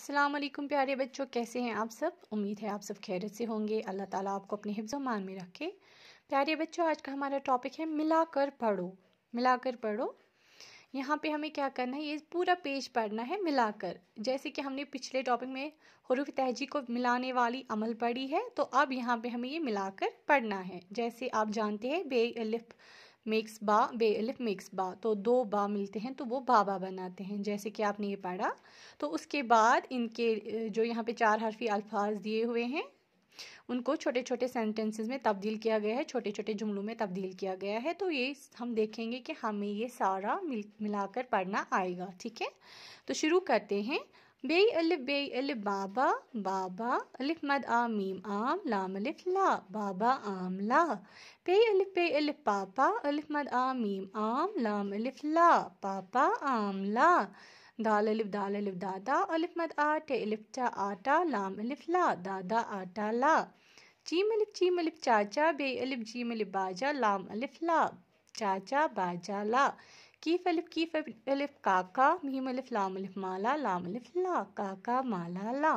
असलम प्यारे बच्चों कैसे हैं आप सब उम्मीद है आप सब खैरत से होंगे अल्लाह ताला आपको अपने हिफ्जमान में रखे प्यारे बच्चों आज का हमारा टॉपिक है मिलाकर पढ़ो मिलाकर पढ़ो यहाँ पे हमें क्या करना है ये पूरा पेज पढ़ना है मिलाकर जैसे कि हमने पिछले टॉपिक में हरूफ तहजी को मिलाने वाली अमल पढ़ी है तो अब यहाँ पर हमें ये मिलाकर पढ़ना है जैसे आप जानते हैं बे अलिफ मिक्स बा बे अलिफ मिक्स बा तो दो बा मिलते हैं तो वो बाबा बनाते हैं जैसे कि आपने ये पढ़ा तो उसके बाद इनके जो यहाँ पे चार हरफी अल्फाज दिए हुए हैं उनको छोटे छोटे सेंटेंसेस में तब्दील किया गया है छोटे छोटे जुमलों में तब्दील किया गया है तो ये हम देखेंगे कि हमें ये सारा मिल मिलाकर पढ़ना आएगा ठीक है तो शुरू करते हैं بي ألف بي ألف بابا بابا ألف مد آم ميم آم لام ألف لا بابا آم لا بي ألف بي ألف بابا ألف مد آم ميم آم لام ألف لا بابا آم لا दाल अलिफ दाल अलिफ दादा अलिफ मद आटे अलिफ चा आटा लाम अलिफ ला दादा आटा ला جيم ألف चीम अलिफ चाचा बे अलिफ जीम अलिफ बाजा लाम अलिफ ला चाचा باجا لا कीफ अलिफ कीफ अलिफ काका मीम अलिफ लाम अलिफ माला लाम अलिफ ला काका माला ला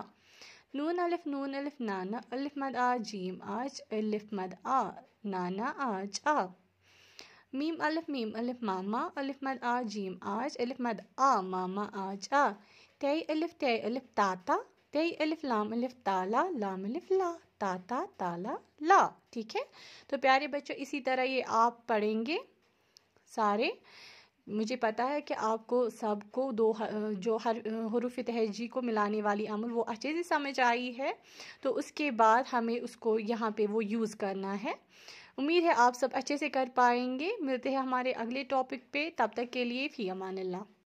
नून अलिफ नून अलिफ नाना अलिफ मद आ जीम आज अलिफ मद आ नाना आज आ मीम अलिफ मीम अलिफ मामा अलिफ मद आ जीम आज अलिफ मद आ मामा आज आ तय अलिफ तय अलिफ ताता तय अलिफ लाम अलिफ ताला लाम अलिफ ला ताता ताला ला ठीक है तो प्यारे बच्चों इसी तरह ये आप पढ़ेंगे सारे मुझे पता है कि आपको सबको दो जो हर हरूफ तहजी को मिलाने वाली अमल वो अच्छे से समझ आई है तो उसके बाद हमें उसको यहाँ पे वो यूज़ करना है उम्मीद है आप सब अच्छे से कर पाएंगे मिलते हैं हमारे अगले टॉपिक पे तब तक के लिए फ़ी अमान